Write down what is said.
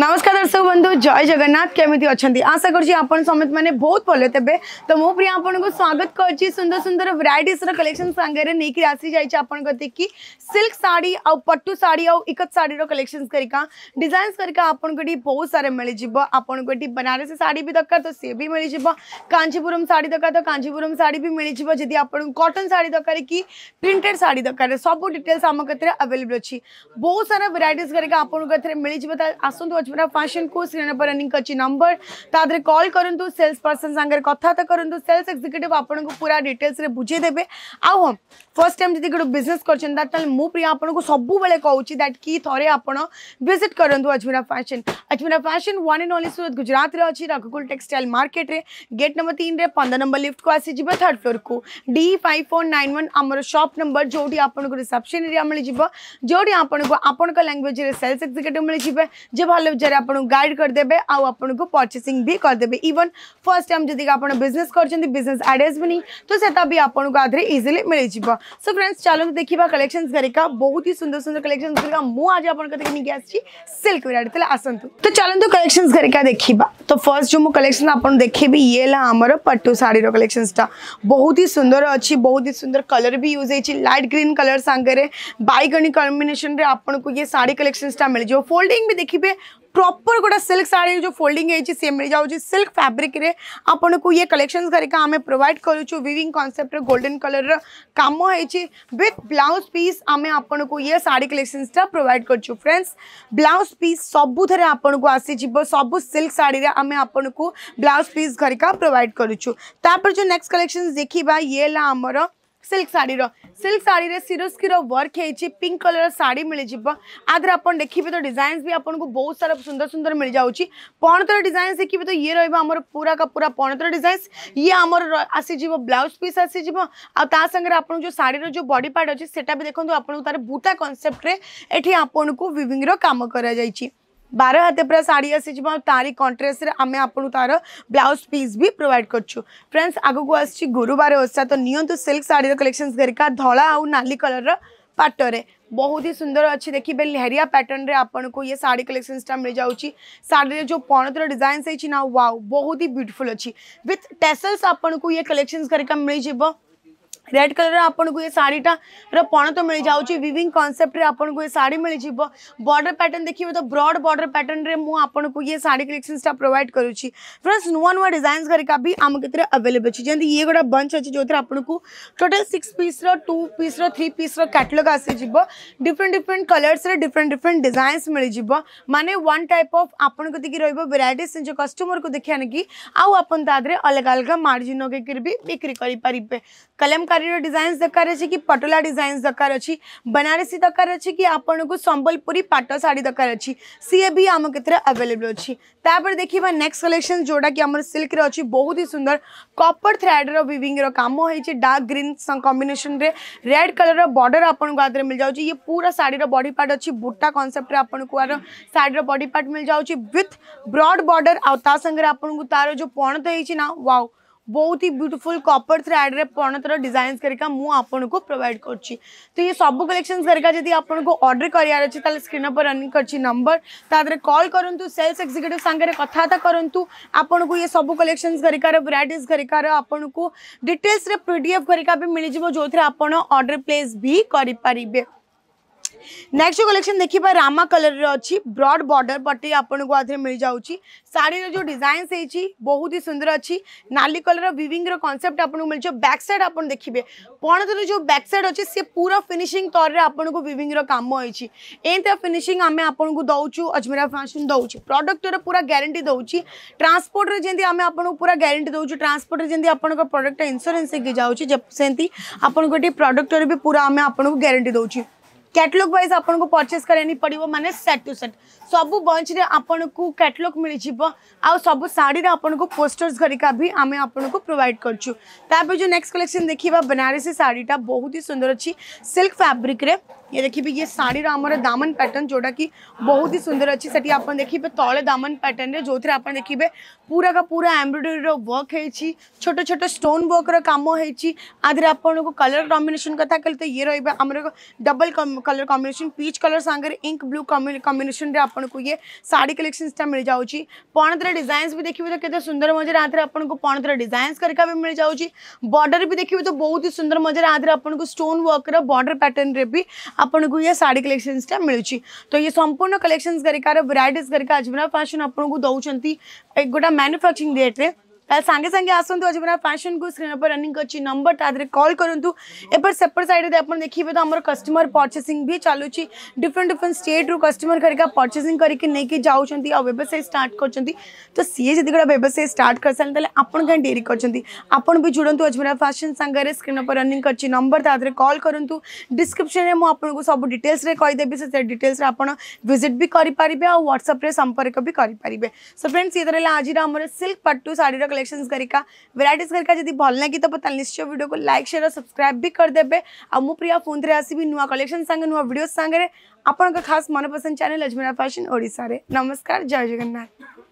नमस्कार दर्शक बंधु जय जगन्नाथ केमी अच्छा आशा कर समेत मैंने बहुत भल तेज तो मो प्रिय को स्वागत सुंदर सुंदर भेर कलेक्शन सागर नहीं आसी जाइए आपकी सिल्क शाढ़ी आउ पटू शाढ़ी आउ इकत शाढ़ी कलेक्शन करा डिजाइन करा आपको बहुत सारे मिल जाए बनारस शाढ़ी भी दरकार तो सी भी मिल कांजीपुरम शाढ़ी दरकार तो कांचीपुरम शाढ़ी भी मिल जाए जी आप कटन शाढ़ी दरकार कि प्रिंटेड शाढ़ी दरकार सब डिटेल्स आम कथे अवेलेबल अच्छी बहुत सारा भेर करके आपको मिल जाए आसतु ପହଞ୍ଚିବେ ଆଉ ପାସେଣ୍ଟକୁ ଶ୍ରୀନବରଣୀଙ୍କ ନମ୍ବର ତା ଦେହରେ କଲ୍ କରନ୍ତୁ ସେଲ୍ସ ପର୍ସନ୍ ସାଙ୍ଗରେ କଥାବାର୍ତ୍ତା କରନ୍ତୁ ସେଲ୍ସ ଏକ୍ଜିକ୍ୟୁଟିଭ୍ ଆପଣଙ୍କୁ ପୁରା ଡିଟେଲ୍ସରେ ବୁଝେଇ ଦେବେ ଆଉ ହଁ ଫର୍ଷ୍ଟ ଟାଇମ୍ ଯଦି ଗୋଟେ ବିଜନେସ୍ କରିଛନ୍ତି ଦ୍ୟାଟ୍ ତାହେଲେ ମୁଁ ପ୍ରିୟା ଆପଣଙ୍କୁ ସବୁବେଳେ କହୁଛି ଦ୍ୟାଟ୍ କି ଥରେ ଆପଣ ଭିଜିଟ୍ କରନ୍ତୁ Ajmera fashion Ajmera fashion one and only Surat ଗୁଜରାଟରେ ଅଛି ରଘୁକୁଲ ଟେକ୍ସଟାଇଲ ମାର୍କେଟ୍ରେ ଗେଟ୍ ନମ୍ବର ତିନିରେ ପନ୍ଦର ନମ୍ବର ଲିଫ୍ଟକୁ ଆସିଯିବେ ଥାର୍ଡ଼ ଫ୍ଲୋର୍କୁ D five four nine one ଆମର ସପ୍ ନମ୍ବର ଯେଉଁଠି ଆପଣଙ୍କୁ ରିସେପ୍ସନ୍ ଏରିଆ ମିଳିଯିବ ଯେଉଁଠି ଆପଣଙ୍କୁ ଆପଣଙ୍କ ଲାଙ୍ଗୁଏଜ୍ରେ ସେଲ୍ସ ଏକ୍ଜିକ୍ୟୁଟିଭ୍ ମିଳିଯିବେ ଯେ ଭଲ अनुसार आपको गाइड करदे आपको परचेसिंग भी करदे इवन फर्स्ट टाइम जी आप बिजनेस करजनेस आइडियाज भी नहीं तो से भी आपको आधे इजिली मिल जाव सो फ्रेंड्स चलो देखा कलेक्शन घरिका बहुत ही सुंदर सुंदर कलेक्शन घरिका मुझे आज आप नहीं आसी सिल्क वेराइट आसतु तो चलो कलेक्शन घरिका देखा तो फर्स्ट जो मुझे कलेक्शन आप देखेबी ये आम आमर शाढ़ी कलेक्शन टा बहुत ही सुंदर अच्छी बहुत ही सुंदर कलर भी यूज होती लाइट ग्रीन कलर सांगे बैगणी कम्बेसन आपको ये शाढ़ी टा मिल जाए फोल्डिंग भी देखिए प्रपर गोटे सिल्क शाढ़ी जो फोल्डिंग सी मिल जाऊँच सिल्क फैब्रिक रे आपन को ये कलेक्शन करिका आम प्रोवाइड करूचु विविंग कनसेप्ट गोल्डेन कलर राम विथ ब्लाउज पीस आम आपन को ये शाढ़ी कलेक्शनटा प्रोवाइड कर फ्रेंड्स ब्लाउज पीस सबुथे आपन को आसीज सब सिल्क शाढ़ी आम आपन को ब्लाउज पीस घरिका प्रोवाइड करुच्छू तापर जो नेक्स्ट कलेक्शन देखा ये आमर सिल्क साड़ी सिल्क साड़ी रे सिरोस्की वर्क है पिंक कलर साड़ी मिल आदर आप देखिए तो डिजाइन भी आपको बहुत सारा सुंदर सुंदर मिल जाऊँच पणतर डिजाइन देखिए तो ये रहा पूरा का पूरा पणतर डिजाइन ये आम आसीज ब्लाउज पीस आसीज आगे आप जो शाड़ी जो बडी पार्ट अच्छे से देखो आप तार बुटा कनसेप्ट ये आपको विविंग काम कर बार हाथ पूरा शाढ़ी आसीच तारी कंट्रेस आम आपको तार ब्लाउज पीस भी प्रोवाइड करेंड्स आग को आ गुरुवार ओसा तो नियंतु सिल्क शाढ़ी कलेक्शन घरिका धला आली कलर रटर बहुत ही सुंदर अच्छी देखिए लहरिया पैटर्न रे आपन को ये साड़ी कलेक्शन मिल जाऊँगी साड़ी जो पणतर डिजाइन से ना वाओ बहुत ही ब्यूटीफुल अच्छी विथ टेसल्स आपको ये कलेक्शन घरिका मिल जाए रेड कलर आपन को ये साड़ी टा पण तो मिल जाऊँ विविंग कनसेप्ट आपन को ये साड़ी मिल बॉर्डर पैटर्न देखिए तो ब्रड बॉर्डर पैटर्न रे मु आपन को ये साड़ी कलेक्शन टा प्रोवाइड करुच्छी फ्रेंड्स नुआ नुआ डिजाइन घरिका भी आम कतरे अवेलेबल अच्छे जमी ये गोटा बंच अच्छे जो आपन को टोटल सिक्स पीस रू पीस थ्री पीस कैटलग आसी different different colours different different design मिल मानने वन टाइप अफ आपन को देखिए जो कस्टमर को देखिए ना कि आउ आप अलग अलग मार्जिन लगे भी बिक्री करें कलमकारी शाढ़ी डिजाइन दरकार अच्छे कि पटोला डिजाइन दरकार अच्छी बनारसी दरकार अच्छे कि आपको सम्बलपुरी पट शाढ़ी दरकार अच्छी सीए भी आम क्षेत्र में अच्छी तापर देखा नेक्स्ट कलेक्शन जोटा कि आम सिल्क्रे बहुत ही सुंदर कपर थ्रेड्र विविंग राम हो dark green combination red colour border आपको आदि मिल जाऊँच ये पूरा शाढ़ी बड़ी पार्ट अच्छी बुटा कनसेप्ट आपको यार शाढ़ी बडी पार्ट मिल जाऊँच विथ ब्रड बर्डर आउ संगे तार जो पणत होती ना वाओ बहुत ही ब्यूटीफुल कॉपर थ्रेड रे पण डिजाइन करिका मु आपन को प्रोवाइड करछि तो ये सब कलेक्शंस करिका यदि आपन को ऑर्डर करियार अछि तले स्क्रीन पर रनिंग करछि नंबर तादरे कॉल करंतु सेल्स एग्जीक्यूटिव संगे रे कथाता करंतु आपन को ये सब कलेक्शंस करिका रे वैरायटीज करिका रे आपन को डिटेल्स रे पीडीएफ करिका भी मिलि जबो जोथरे आपन ऑर्डर प्लेस भी करि परिबे नेक्स्ट कलेक्शन देखिए रामा कलर अच्छी ब्रॉड बॉर्डर पट्टी को आधे मिल जाऊँगी साड़ी जो डिजाइन होती बहुत ही सुंदर अच्छी नाली कलर विविंग कनसेप्ट आपको मिल जाए बैक सैड आप देखिए पण पणतर जो बैक सैड अच्छे से पूरा फिनिशिंग तौर आपको विविंग कम होती एमती फिनिशिंग आम आपको दौचु अजमेरा फैशन दौचु प्रडक्टर पूरा ग्यारंटी दौची ट्रांसपोर्ट जमी आम आपको पूरा ग्यारंटी दौचु ट्रांसपोर्ट जमी आप प्रडक्ट इन्सुरांस होगी जाऊँगी सेमती आपको प्रडक्टर भी पूरा आम आपको ग्यारंटी दौचु कैटलॉग वाइज अपन को परचेस करनी पड़ो मैंने सेट टू सेट सब बंच को कैटलग मिल जा सब शाढ़ी आपको पोस्टर्स घरिका भी आम आपको को प्रोवाइड करापुर जो नेक्स्ट कलेक्शन देखिए बनारसी शाढ़ीटा बहुत ही सुंदर अच्छी सिल्क फैब्रिक्रे ये देखिए ये शाढ़ी आम दामन पैटर्न जोटा कि बहुत ही सुंदर अच्छी से देखिए तले दामन पैटर्न जो थे आप देखिए पूरा का पूरा एम्ब्रोयडरी वर्क हो छोट छोट स्टोन वर्क राम होती आपको कलर कम्बेसन क्या कहते ये रहा आम double colour combination peach colour सांगे इंक ब्लू कम्बेसन आप आपको ये साड़ी कलेक्शन मिल जाऊँगी पणतर डिजाइन भी देखिए तो कितने सुंदर मजार आधे आपको पणतर डिजाइन करका भी मिल जाऊँच बर्डर भी देखिए तो बहुत ही सुंदर मजार आधे आपको स्टोन वर्क रर्डर पैटर्न रे भी आपको ये साड़ी कलेक्शन मिलूँ तो ये संपूर्ण कलेक्शन करिकार भेरइट करके अजमेरा फैशन आपको दौरान गोटा मानुफैक्चरिंग रेट्रे सांगे सांगे आसतु तो आज फैशन को स्क्रीन पर रनिंग अच्छी नंबर टाद्रे कल करूँ एपर सेपट सैड देखिए तो आम कस्टमर परचेसींग भी चलुच्छी डिफरेन्ट डिफरेन्ट स्टेट्रु कस्टमर खरीका परचेसींग करके जावसाय स्टार्ट कर तो सी जी गोटा व्यवसाय स्टार्ट कर सारे आपड़ कहीं डेरी करें भी जुड़ू अजमेरा फैशन सागर स्क्रीन पर रनिंग अच्छी नंबर तादे कल करूँ डिस्क्रिप्शन में मुझे सब डिटेल्स में कहीदेवि से डिटेल्स आपड़ भिजिट भी करेंगे आउ ह्वाट्सअप्रे संपर्क भी करेंगे सो फ्रेंड्स ये आज सिल्क पट्टू शाढ़ी कलेक्शन करिका भेराइट करिका जब भल लगी तो निश्चय भिड को लाइक सेयर और सब्सक्राइब भी करदे आ मु प्रिया थे आसवि नुआ कलेक्शन सागे नुआ भिड सांगे आपण खास मनपसंद चैनल अजमेरा फैशन ओडा नमस्कार जय जगन्नाथ